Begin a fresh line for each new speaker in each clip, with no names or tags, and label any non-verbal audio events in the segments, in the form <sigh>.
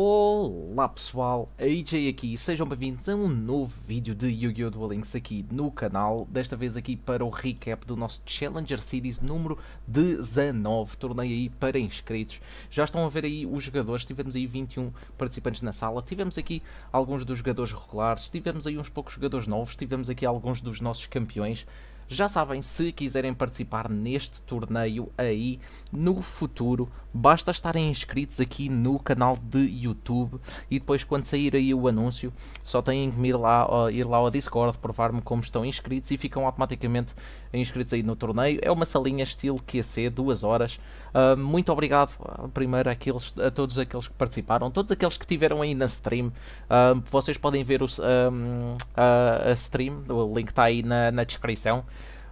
Olá pessoal, AJ aqui, sejam bem-vindos a um novo vídeo de Yu-Gi-Oh! Duel Links aqui no canal, desta vez aqui para o recap do nosso Challenger Series número 19, torneio aí para inscritos. Já estão a ver aí os jogadores, tivemos aí 21 participantes na sala, tivemos aqui alguns dos jogadores regulares, tivemos aí uns poucos jogadores novos, tivemos aqui alguns dos nossos campeões, já sabem, se quiserem participar neste torneio aí no futuro, basta estarem inscritos aqui no canal de YouTube e depois quando sair aí o anúncio, só têm que ir lá, ir lá ao Discord, provar-me como estão inscritos e ficam automaticamente inscritos aí no torneio. É uma salinha estilo QC, duas horas. Uh, muito obrigado ah, primeiro àqueles, a todos aqueles que participaram, todos aqueles que tiveram aí na stream. Uh, vocês podem ver o, um, a, a stream, o link está aí na, na descrição.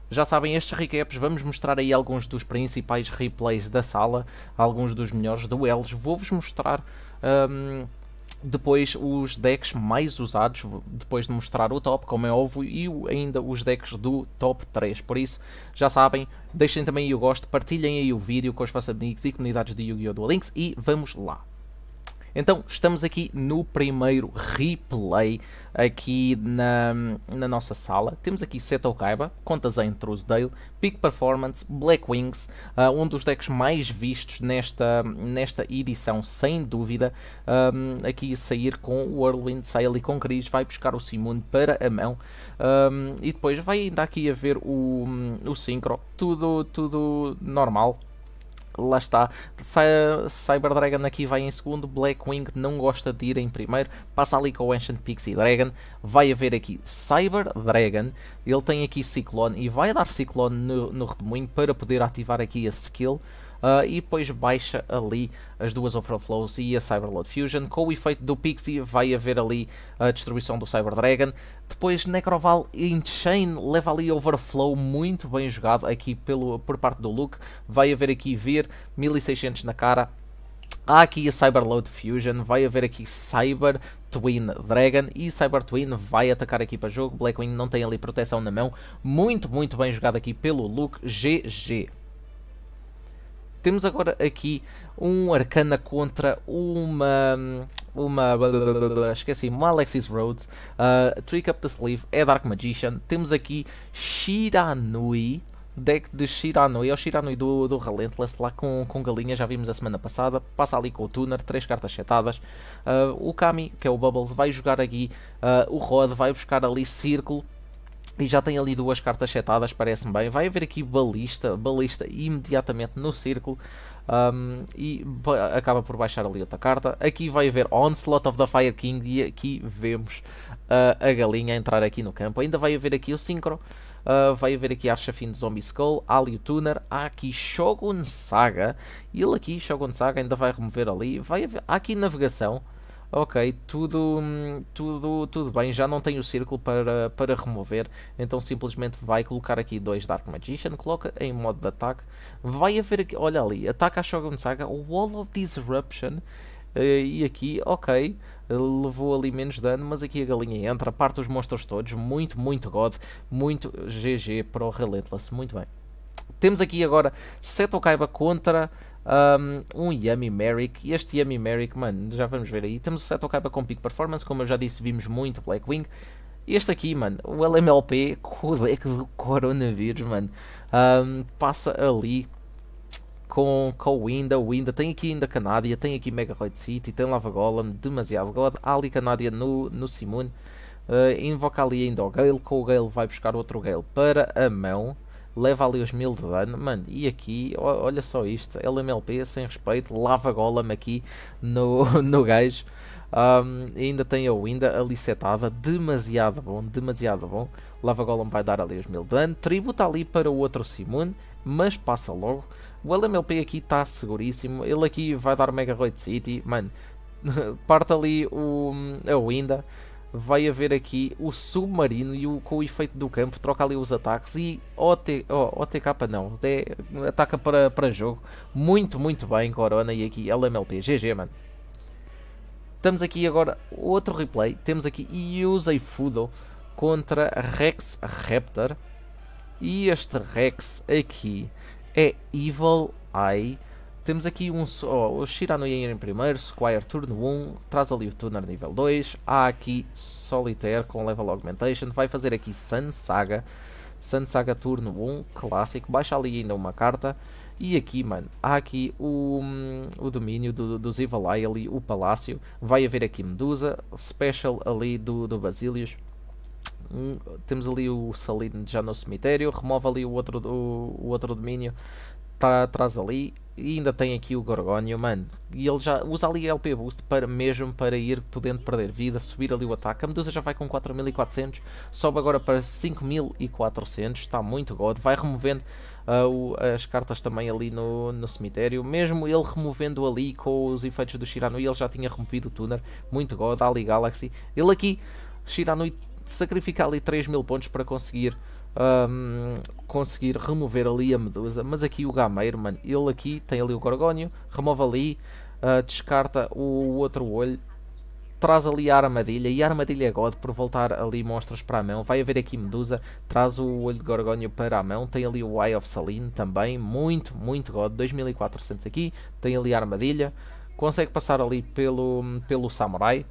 Já sabem, estes recaps, vamos mostrar aí alguns dos principais replays da sala, alguns dos melhores duelos. Vou-vos mostrar um, depois os decks mais usados, depois de mostrar o top, como é óbvio, e ainda os decks do top 3. Por isso, já sabem, deixem também aí o gosto, partilhem aí o vídeo com os vossos amigos e comunidades de Yu-Gi-Oh! do Links e vamos lá! Então, estamos aqui no primeiro replay aqui na, na nossa sala. Temos aqui Seto Kaiba, Contas em Truesdale, Peak Performance, Black Wings, uh, um dos decks mais vistos nesta, nesta edição, sem dúvida. Um, aqui sair com o Whirlwind, sai ali com Cris, vai buscar o Simone para a mão um, e depois vai ainda aqui a ver o, o Synchro, tudo, tudo normal lá está. Cyber Dragon aqui vai em segundo, Blackwing não gosta de ir em primeiro, passa ali com o Ancient Pixie Dragon, vai haver aqui Cyber Dragon, ele tem aqui Ciclone e vai dar Ciclone no, no redemoinho para poder ativar aqui a skill uh, e depois baixa ali as duas Overflows e a Cyberload Fusion. Com o efeito do Pixie vai haver ali a distribuição do Cyber Dragon. Depois Necroval Chain leva ali Overflow muito bem jogado aqui pelo, por parte do Luke. Vai haver aqui Vir, 1600 na cara. Há aqui a Cyberload Fusion, vai haver aqui Cyber Twin Dragon e Cyber Twin vai atacar aqui para jogo. Blackwing não tem ali proteção na mão. Muito, muito bem jogado aqui pelo Luke GG temos agora aqui um Arcana contra uma. Uma. Esqueci, uma Alexis Rhodes. Uh, Trick Up the Sleeve é Dark Magician. Temos aqui Shiranui. Deck de Shiranui. É o Shiranui do, do Relentless, lá com, com galinha, já vimos a semana passada. Passa ali com o Tuner, três cartas setadas. Uh, o Kami, que é o Bubbles, vai jogar aqui uh, o Rod, vai buscar ali Círculo e já tem ali duas cartas setadas, parece-me bem. Vai haver aqui balista, balista imediatamente no círculo. Um, e acaba por baixar ali outra carta. Aqui vai haver Onslaught of the Fire King e aqui vemos uh, a galinha entrar aqui no campo. Ainda vai haver aqui o Synchro. Uh, vai haver aqui acha-fim de Zombie Skull, Alio Tuner, há aqui Shogun Saga, e ele aqui, Shogun Saga, ainda vai remover ali, vai haver, há aqui navegação, Ok, tudo, hum, tudo, tudo bem, já não tem o círculo para, para remover, então simplesmente vai colocar aqui dois Dark Magician, coloca em modo de ataque, vai haver aqui, olha ali, ataca a Shogun Saga, Wall of Disruption, eh, e aqui, ok, levou ali menos dano, mas aqui a galinha entra, parte os monstros todos, muito, muito God, muito GG para o Relentless, muito bem. Temos aqui agora Seto Kaiba contra um, Yummy Merrick. Este Yummy Merrick, mano, já vamos ver aí. Temos o Seto Kaiba com Peak Performance, como eu já disse, vimos muito Blackwing. Este aqui, mano, o LMLP com o leque do coronavírus, mano, um, passa ali com, com o Winda, o Winda tem aqui ainda Canádia, tem aqui Mega Red City, tem Lava Golem, demasiado God, ali Canádia no, no Simone, uh, invoca ali ainda o Gale, com o Gale vai buscar outro Gale para a mão, leva ali os mil de dano, mano, e aqui, olha só isto, LMLP sem respeito, lava golem aqui no, <laughs> no gajo, um, ainda tem a Winda ali setada, demasiado bom, demasiado bom, lava golem vai dar ali os mil de dano, tributa ali para o outro Simone, mas passa logo, o LMLP aqui está seguríssimo, ele aqui vai dar Mega Roid City, mano, <laughs> parte ali o, a Winda, vai haver aqui o submarino e o, com o efeito do campo troca ali os ataques e OT, oh, OTK não, é, ataca para, para jogo. Muito, muito bem, Corona e aqui LMLP. GG, mano. Temos aqui agora outro replay. Temos aqui Yusei Fudo contra Rex Raptor. E este Rex aqui é Evil Eye temos aqui um só, o Shirano em primeiro, Squire turno 1, traz ali o Tuner nível 2, há aqui Solitaire com level augmentation, vai fazer aqui Sun Saga, Sun Saga turno 1, clássico, baixa ali ainda uma carta, e aqui, mano, há aqui o, hum, o domínio do, do Zivalai ali, o Palácio, vai haver aqui Medusa, Special ali do, do Basílios, hum, temos ali o Saline já no cemitério, remove ali o outro, o, o outro domínio, Tá tra traz ali e ainda tem aqui o Gorgonio, mano. E ele já usa ali LP Boost para, mesmo para ir podendo perder vida, subir ali o ataque. A Medusa já vai com 4400, sobe agora para 5400, está muito god. Vai removendo uh, o, as cartas também ali no, no cemitério. Mesmo ele removendo ali com os efeitos do Shiranui, ele já tinha removido o Tuner, muito god. Ali Galaxy. Ele aqui, Shiranui sacrifica ali 3000 pontos para conseguir um, conseguir remover ali a medusa. Mas aqui o gameiro, mano, ele aqui tem ali o gorgónio, remove ali, uh, descarta o outro olho, traz ali a armadilha e a armadilha é God por voltar ali monstros para a mão. Vai haver aqui Medusa, traz o olho de Gorgônio para a mão. Tem ali o Eye of Saline também, muito, muito God. 2400 aqui, tem ali a armadilha. Consegue passar ali pelo, pelo Samurai,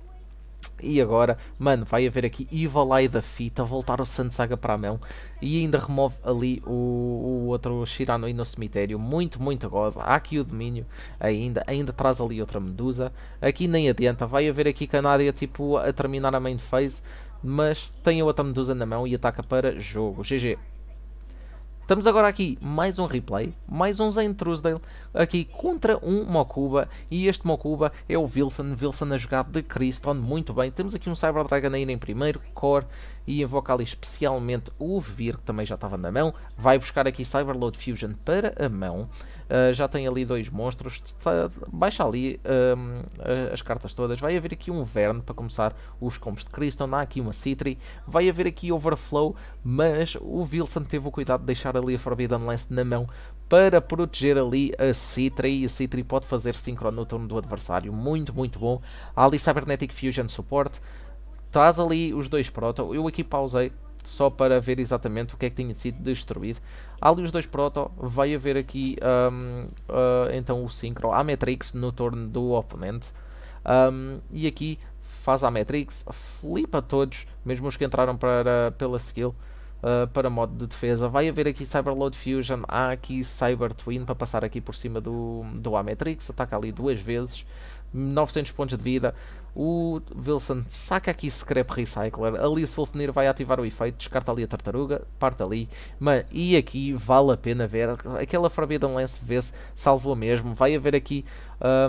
e agora, mano, vai haver aqui Evil Eye da fita, voltar o Sand Saga para a mão e ainda remove ali o, o outro Shirano no cemitério. Muito, muito God. Há aqui o domínio ainda, ainda traz ali outra Medusa. Aqui nem adianta, vai haver aqui Canadia tipo a terminar a main phase, mas tem a outra Medusa na mão e ataca para jogo. GG. Estamos agora aqui mais um replay, mais um Zane Truesdale, aqui contra um Mokuba, e este Mokuba é o Wilson, Wilson a jogar de Criston muito bem, temos aqui um Cyber Dragon a ir em primeiro, core, e invocar ali especialmente o Vir, que também já estava na mão, vai buscar aqui Cyber Load Fusion para a mão, uh, já tem ali dois monstros, baixa ali hum, as cartas todas, vai haver aqui um Verne para começar os combos de Criston, há aqui uma Citri, vai haver aqui Overflow, mas o Wilson teve o cuidado de deixar ali a Forbidden Lance na mão para proteger ali a Citra e a Citra pode fazer sincro no turno do adversário, muito, muito bom. Há ali Cybernetic Fusion Support, traz ali os dois Proto, eu aqui pausei só para ver exatamente o que é que tinha sido destruído. Há ali os dois Proto, vai haver aqui um, uh, ah, então o sincro, a Matrix no turno do oponente. Um, e aqui faz a Matrix, flipa todos, mesmo os que entraram para, pela skill, ah, para modo de defesa. Vai haver aqui Cyberload Fusion, há aqui Cyber Twin para passar aqui por cima do, do Ametrix, ataca ali duas vezes, 900 pontos de vida. O Wilson saca aqui Scrap Recycler, ali o Sulfnir vai ativar o efeito, descarta ali a tartaruga, parte ali, mas e aqui vale a pena ver, aquela Forbidden Lance vê-se, salvou mesmo, vai haver aqui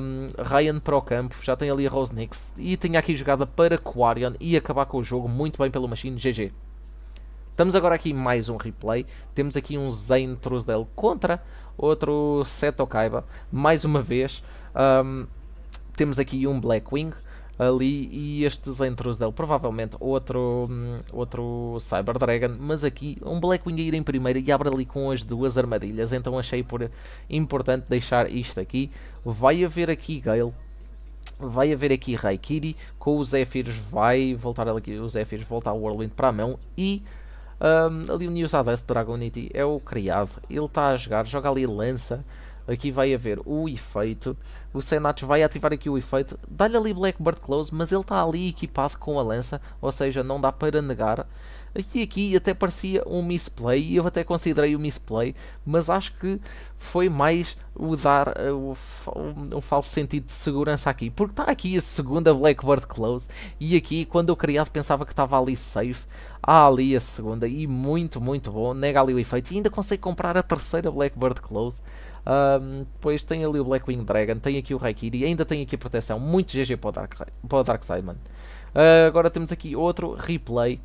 um, Ryan para o campo, já tem ali a Rose Nix, e tem aqui jogada para Quarion e acabar com o jogo muito bem pelo Machine, GG. Estamos agora aqui em mais um replay. Temos aqui um Zayn Trusdale contra outro Seto Kaiba. Mais uma vez. Um, temos aqui um Blackwing ali e este Zayn Trusdale provavelmente outro, hum, outro Cyber Dragon, mas aqui um Blackwing a ir em primeira e abre ali com as duas armadilhas, então achei por importante deixar isto aqui. Vai haver aqui Gale, vai haver aqui Raikiri, com os Zephyrs vai voltar os Zephyrs volta o Whirlwind para a mão e um, ali o News ADS Dragonity é o criado, ele está a jogar, joga ali lança, aqui vai haver o efeito, o Senat vai ativar aqui o efeito, dá-lhe ali Blackbird Close, mas ele está ali equipado com a lança, ou seja, não dá para negar. Aqui aqui até parecia um misplay e eu até considerei o um misplay, mas acho que foi mais o dar uh, eh, um, um, falso sentido de segurança aqui. Porque está aqui a segunda Blackbird Close e aqui quando eu criado pensava que estava ali safe. Há ali a segunda e muito, muito bom. Nega ali o efeito. E ainda consigo comprar a terceira Blackbird Close. Um, depois tem ali o Blackwing Dragon, tem aqui o Raikiri, ainda tem aqui a proteção. Muito GG para o, Dark, para o Darkseid, mano. Uh, agora temos aqui outro replay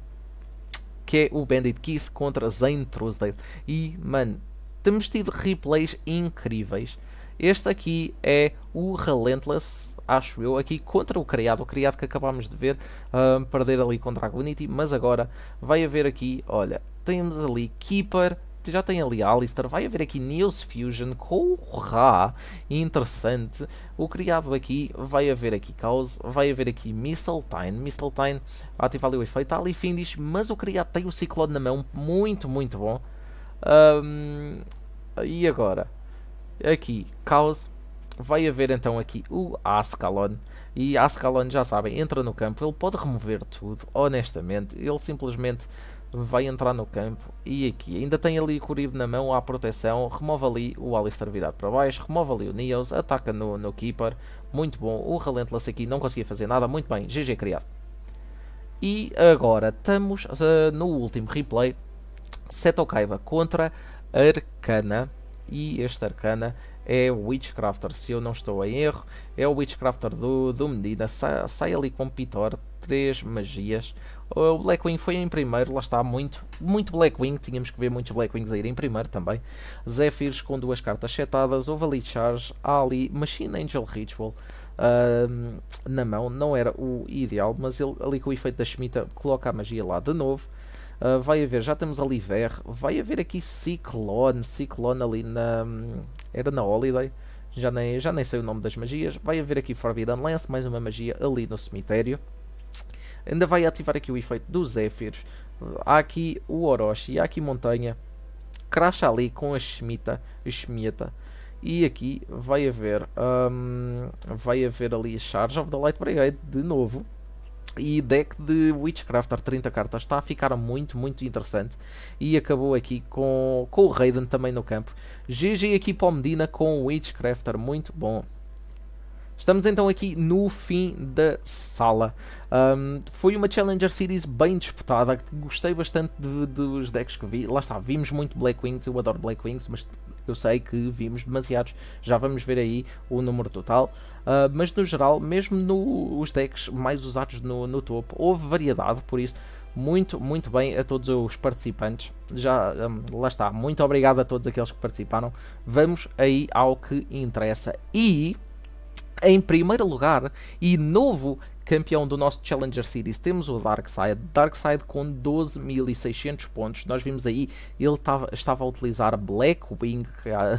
que é o Bandit Keith contra Zane Truesdale. E, mano, temos tido replays incríveis. Este aqui é o Relentless, acho eu, aqui contra o criado, o criado que acabámos de ver um, ah, perder ali contra a mas agora vai haver aqui, olha, temos ali Keeper, já tem ali Alistair, vai haver aqui News Fusion com o Ra, interessante. O criado aqui, vai haver aqui Caos, vai haver aqui Mistletoe. Mistletoe ativa ali o efeito, ali Finish, mas o criado tem o Ciclone na mão, muito, muito bom. Um, e agora? Aqui, Caos, vai haver então aqui o Ascalon. E Ascalon, já sabem, entra no campo, ele pode remover tudo, honestamente. Ele simplesmente vai entrar no campo e aqui ainda tem ali o Curibe na mão à proteção, remove ali o Alistair virado para baixo, remove ali o Niels, ataca no, no keeper, muito bom, o relentless aqui não conseguia fazer nada, muito bem, GG criado. E agora estamos uh, no último replay, Seto Kaiba contra Arcana, e este Arcana é o Witchcrafter, se eu não estou em erro, é o Witchcrafter do, do Medina, sai, sai ali com Pitor, três magias, o Blackwing foi em primeiro, lá está, muito, muito Blackwing, tínhamos que ver muitos Blackwings a ir em primeiro também. Zephyrs com duas cartas setadas, Overly Charge, Ali, Machine Angel Ritual uh, na mão, não era o ideal, mas ele ali com o efeito da Shemitah coloca a magia lá de novo. Uh, vai haver, já temos ali Ver, vai haver aqui Ciclone, Ciclone ali na. Era na Holiday, já nem, já nem sei o nome das magias. Vai haver aqui Forbidden Lance, mais uma magia ali no cemitério ainda vai ativar aqui o efeito dos Zephyrs. Há aqui o Orochi, há aqui Montanha, cracha ali com a Shmita, a Shmita. E aqui vai haver, um, vai haver ali Charge of the Light Brigade de novo. E deck de Witchcrafter 30 cartas está a ficar muito, muito interessante. E acabou aqui com, com o Raiden também no campo. GG aqui para o Medina com o Witchcrafter, muito bom. Estamos então aqui no fim da sala. Um, foi uma Challenger Series bem disputada, gostei bastante de, dos decks que vi. Lá está, vimos muito Black Wings, eu adoro Black Wings, mas eu sei que vimos demasiados. Já vamos ver aí o número total. Uh, mas no geral, mesmo nos decks mais usados no, no topo, houve variedade, por isso muito, muito bem a todos os participantes. Já um, lá está, muito obrigado a todos aqueles que participaram. Vamos aí ao que interessa. E em primeiro lugar e novo campeão do nosso Challenger Series, temos o Darkseid. Darkseid com 12.600 pontos. Nós vimos aí, ele tava, estava a utilizar Blackwing,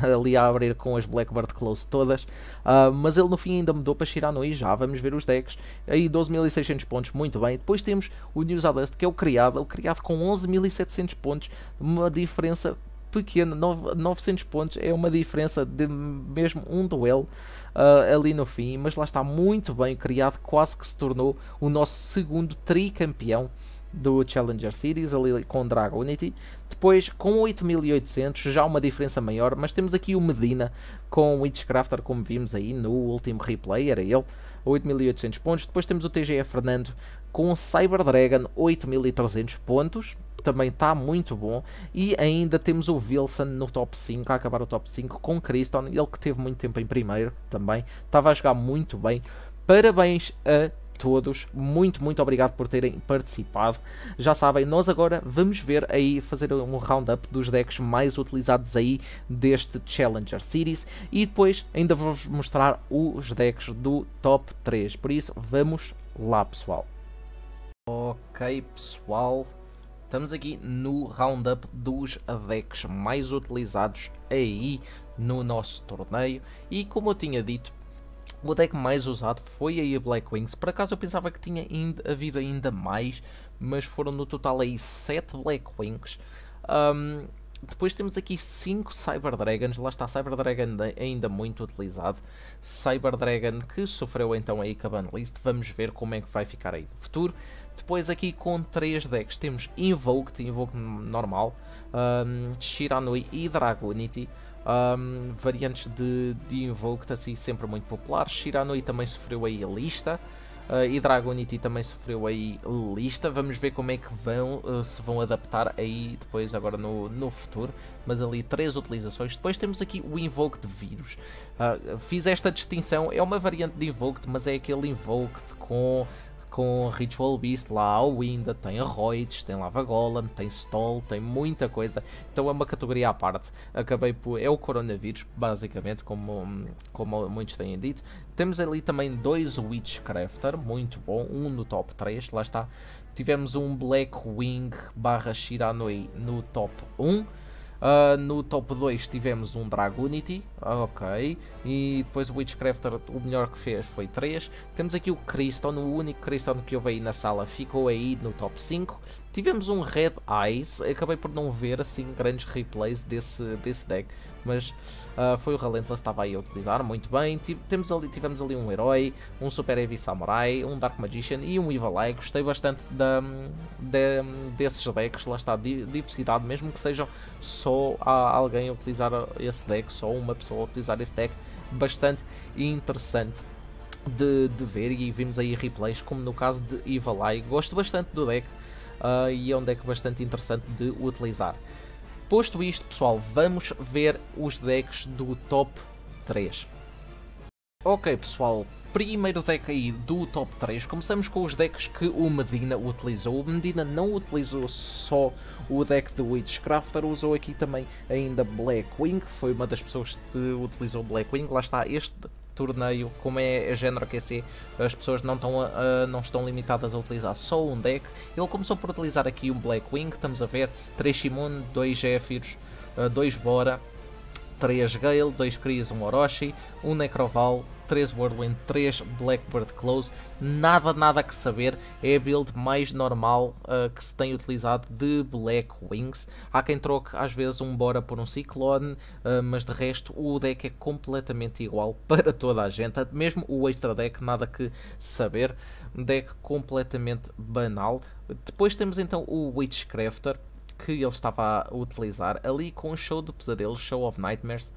ali a abrir com as Blackbird Close todas, uh, mas ele no fim ainda mudou para e já vamos ver os decks. Aí 12.600 pontos, muito bem. Depois temos o News Adust, que é o criado, o criado com 11.700 pontos, uma diferença pequeno, 900 pontos é uma diferença de mesmo um duelo uh, ali no fim, mas lá está muito bem criado, quase que se tornou o nosso segundo tricampeão do Challenger Series, ali com Dragon Unity. Depois, com 8800, já uma diferença maior, mas temos aqui o Medina com o Witchcrafter, como vimos aí no último replay, era ele, 8800 pontos. Depois temos o TGE Fernando com Cyber Dragon, 8300 pontos também está muito bom. E ainda temos o Wilson no top 5, a acabar o top 5 com Criston, ele que teve muito tempo em primeiro também, estava a jogar muito bem. Parabéns a todos, muito, muito obrigado por terem participado. Já sabem, nós agora vamos ver aí, fazer um roundup dos decks mais utilizados aí deste Challenger Series e depois ainda vou-vos mostrar os decks do top 3. Por isso, vamos lá, pessoal. Ok, pessoal, Estamos aqui no roundup dos decks mais utilizados aí no nosso torneio. E como eu tinha dito, o deck mais usado foi aí a Black Wings. Por acaso eu pensava que tinha ainda, havido ainda mais, mas foram no total aí 7 Black Wings. Um, depois temos aqui 5 Cyber Dragons, lá está Cyber Dragon ainda muito utilizado. Cyber Dragon que sofreu então aí com a banlist, vamos ver como é que vai ficar aí no futuro. Depois aqui com 3 decks temos Invoked, Invoked normal, um, Shiranui e Dragonity. Um, variantes de, de Invoked assim sempre muito populares. Shiranui também sofreu aí a lista. Uh, e Dragonity também sofreu aí lista. Vamos ver como é que vão, uh, se vão adaptar aí depois, agora no, no futuro. Mas ali três utilizações. Depois temos aqui o Invoked Vírus. Uh, fiz esta distinção, é uma variante de Invoked, mas é aquele Invoked com com Ritual Beast, lá a Winda, tem a Roids, tem Lava Golem, tem Stall, tem muita coisa. Então é uma categoria à parte. Acabei por. É o coronavírus, basicamente, como, como muitos têm dito. Temos ali também dois Witchcrafter, muito bom, um no top 3, lá está. Tivemos um Blackwing barra Shiranui no top 1 Uh, no top 2 tivemos um dragonity ok. E depois o Witchcrafter, o melhor que fez foi 3. Temos aqui o Criston, o único Criston que houve aí na sala ficou aí no top 5. Tivemos um Red Eyes, acabei por não ver assim grandes replays desse, desse deck, mas Uh, foi o Relentless, estava aí a utilizar muito bem. Tivemos ali, tivemos ali um herói, um Super Heavy Samurai, um Dark Magician e um Evil Eye. Gostei bastante da, desses decks, lá está, diversidade, mesmo que sejam só alguém a utilizar esse deck, só uma pessoa a utilizar esse deck, bastante interessante. De, de ver e vimos aí replays como no caso de Evil Eye. Gosto bastante do deck uh, e é um deck bastante interessante de utilizar. Posto isto, pessoal, vamos ver os decks do top 3. Ok, pessoal, primeiro deck aí do top 3. Começamos com os decks que o Medina utilizou. O Medina não utilizou só o deck de Witchcrafter, usou aqui também ainda Blackwing. Foi uma das pessoas que utilizou Blackwing. Lá está, este torneio, como é, é género QC, as pessoas não estão, a, ah, não estão limitadas a utilizar só um deck. Ele começou por utilizar aqui um Blackwing, estamos a ver, 3 Shimon, 2 Zephyrs, 2 ah, Bora, 3 Gale, 2 Cris, 1 um Orochi, 1 um Necroval, 3 Whirlwind, 3 Blackbird Close, nada, nada que saber, é a build mais normal uh, que se tem utilizado de Black Wings. Há quem troque às vezes um Bora por um Ciclone, uh, mas de resto o deck é completamente igual <laughs> para toda a gente, mesmo o extra deck, nada que saber, deck completamente banal. Depois temos então o Witchcrafter, que ele estava a utilizar ali com o show de pesadelos, Show of Nightmares,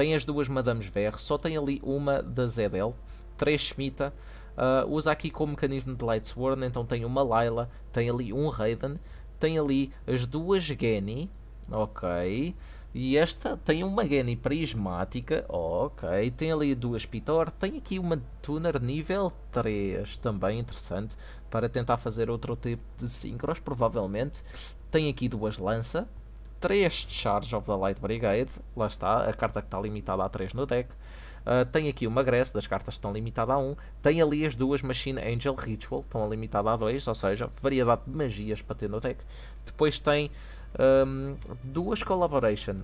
tem as duas Madames VR, só tem ali uma da Zedel, três Schmita. Uh, usa aqui como mecanismo de Lightsworn, então tem uma Layla, tem ali um Raiden, tem ali as duas Genny, ok. E esta tem uma Genny prismática, ok. Tem ali duas Pitor, tem aqui uma Tuner nível 3, também interessante, para tentar fazer outro tipo de sincros, provavelmente. Tem aqui duas lança, 3 Charge of the Light Brigade, lá está, a carta que está limitada a 3 no deck. Uh, tem aqui o Magress, das cartas que estão limitadas a 1. Tem ali as duas Machine Angel Ritual, estão limitadas a 2, ou seja, variedade de magias para ter no deck. Depois tem um, duas Collaboration,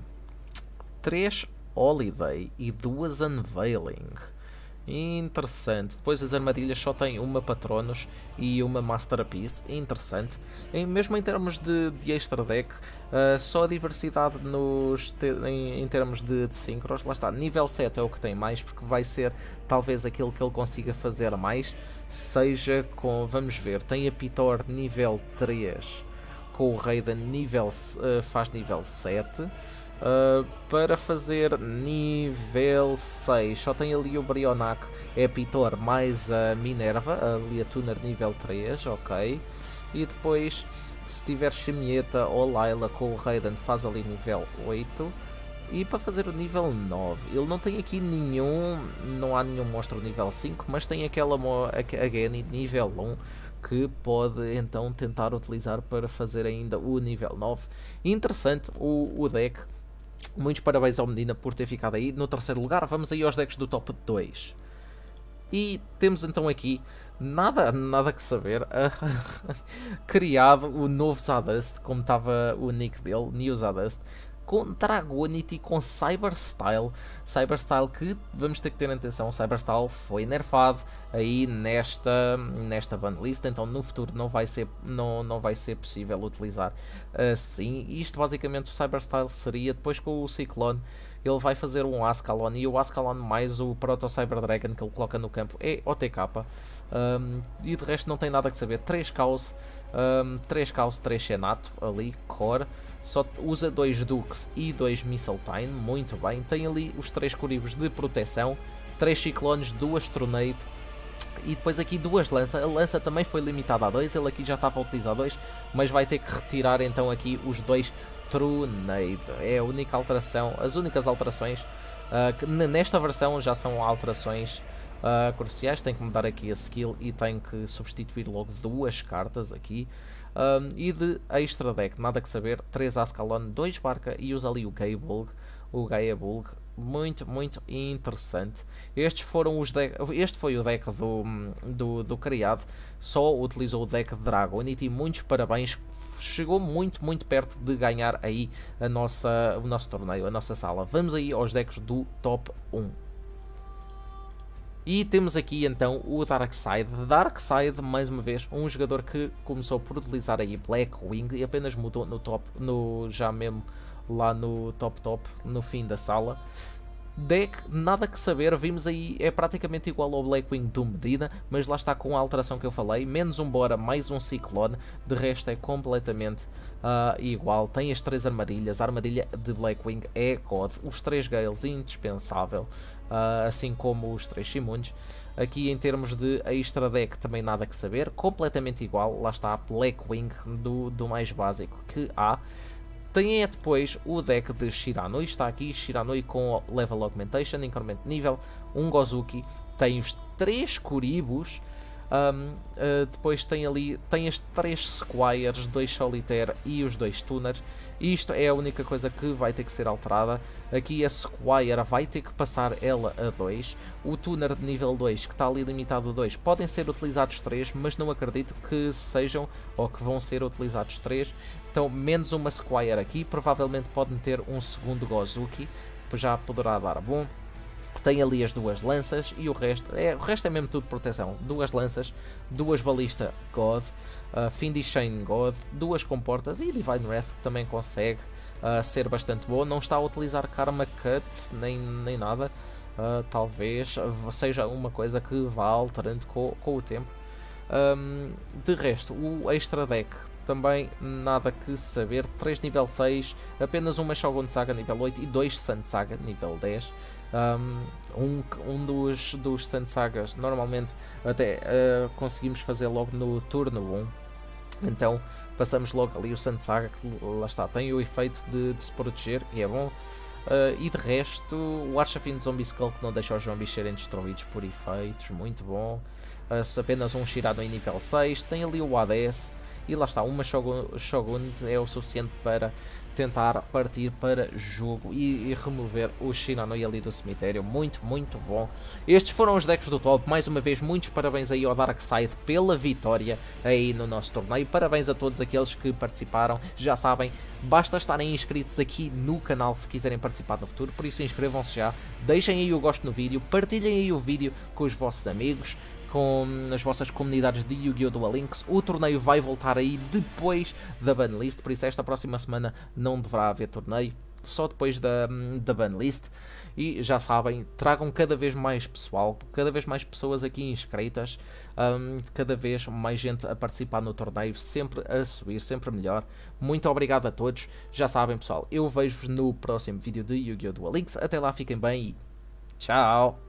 3 Holiday e duas Unveiling. Interessante. Depois as armadilhas só têm uma Patronus e uma Masterpiece. Interessante. E mesmo em termos de, de extra deck, uh, só a diversidade nos te, em, em, termos de, de sincros, lá está. Nível 7 é o que tem mais, porque vai ser talvez aquilo que ele consiga fazer mais. Seja com. Vamos ver. Tem a Pitor nível 3 com o Raiden nível, uh, faz nível 7. Uh, para fazer nível 6, só tem ali o Brionac Epitor é mais a Minerva, ali a Tuner nível 3, ok. E depois, se tiver Chimieta ou Laila com o Raiden, faz ali nível 8. E para fazer o nível 9, ele não tem aqui nenhum, não há nenhum monstro nível 5, mas tem aquela Agani nível 1 que pode então tentar utilizar para fazer ainda o nível 9. Interessante o, o deck Muitos parabéns ao Medina por ter ficado aí no terceiro lugar. Vamos aí aos decks do top 2. E temos então aqui, nada, nada que saber, <laughs> criado o novo Zadust, como estava o nick dele, New Zadust com Dragonite e com Cyberstyle. Cyberstyle que vamos ter que ter atenção, Cyberstyle foi nerfado aí nesta, nesta banlist, então no futuro não vai ser, não, não vai ser possível utilizar assim. Isto basicamente o Cyberstyle seria depois com o Ciclone ele vai fazer um Ascalon e o Ascalon mais o Proto Cyber Dragon que ele coloca no campo é OTK um, e de resto não tem nada que saber, 3 Caos um, 3 Caos, 3 Xenato ali, Core só usa dois Dukes e dois time muito bem. Tem ali os três corivos de proteção, três Ciclones, duas Tornade e depois aqui duas lanças. A lança também foi limitada a dois, ele aqui já estava a utilizar dois, mas vai ter que retirar então aqui os dois Trunade. É a única alteração, as únicas alterações uh, que nesta versão já são alterações uh, cruciais. Tem que mudar aqui a skill e tem que substituir logo duas cartas aqui. Um, e de extra deck, nada que saber, 3 Ascalon, 2 Barca e usa ali o Gaebulg, o Gaebulg, muito, muito interessante. Estes foram os deck, este foi o deck do, do, do criado, só utilizou o deck de Dragonite e muitos parabéns, chegou muito, muito perto de ganhar aí a nossa, o nosso torneio, a nossa sala. Vamos aí aos decks do top 1. E temos aqui então o Darkseid. Darkseid, mais uma vez, um jogador que começou por utilizar aí Blackwing e apenas mudou no top, no, já mesmo lá no top top, no fim da sala deck nada que saber, vimos aí, é praticamente igual ao Blackwing do Medina, mas lá está com a alteração que eu falei, menos um Bora, mais um Ciclone, de resto é completamente uh, igual, tem as três armadilhas, a armadilha de Blackwing é COD, os três Gales indispensável, uh, assim como os três Shimuns, aqui em termos de extra deck também nada que saber, completamente igual, lá está Blackwing do, do mais básico que há, tem é depois o deck de Shiranui, está aqui, Shiranui com level augmentation, incremento de nível, um Gozuki, tem os três Kuribus, um, uh, eh, depois tem ali tem as três Squires, dois Solitaire e os dois tuners. Isto é a única coisa que vai ter que ser alterada. Aqui a Squire vai ter que passar ela a 2. O Tuner de nível 2, que está ali limitado a 2, podem ser utilizados 3, mas não acredito que sejam ou que vão ser utilizados 3. Então, menos uma Squire aqui. Provavelmente pode ter um segundo Gozuki, já poderá dar bom tem ali as duas lanças e o resto é, o resto é mesmo tudo proteção. Duas lanças, duas balistas God, uh, God, duas comportas e Divine Wrath que também consegue uh, ser bastante boa. Não está a utilizar Karma Cut nem, nem nada. Uh, talvez seja uma coisa que vá alterando com, com o tempo. Um, de resto, o Extra Deck também nada que saber. 3 nível 6, apenas uma Shogun Saga nível 8 e 2 Sun Saga nível 10. Um, um dos, dos stand sagas, normalmente até uh, conseguimos fazer logo no turno 1. Então passamos logo ali o Sand Saga, que lá está, tem o efeito de, de se proteger e é bom. Uh, e de resto, o Archafim de Zombie Skull que não deixa os zombies serem destruídos por efeitos, muito bom. Uh, apenas um tirado em nível 6, tem ali o ADS, e lá está, uma Shogun, é o suficiente para tentar partir para jogo e, e remover o Shinanui ali do cemitério. Muito, muito bom. Estes foram os decks do top. Mais uma vez, muitos parabéns aí ao Darkseid pela vitória aí no nosso torneio. Parabéns a todos aqueles que participaram. Já sabem, basta estarem inscritos aqui no canal se quiserem participar no futuro. Por isso, inscrevam-se já, deixem aí o gosto no vídeo, partilhem aí o vídeo com os vossos amigos com as vossas comunidades de Yu-Gi-Oh! do Links. O torneio vai voltar aí depois da banlist, por isso esta próxima semana não deverá haver torneio, só depois da, da banlist. E já sabem, tragam cada vez mais pessoal, cada vez mais pessoas aqui inscritas, um, cada vez mais gente a participar no torneio, sempre a subir, sempre melhor. Muito obrigado a todos. Já sabem, pessoal, eu vejo-vos no próximo vídeo de Yu-Gi-Oh! Duel Links. Até lá, fiquem bem e tchau!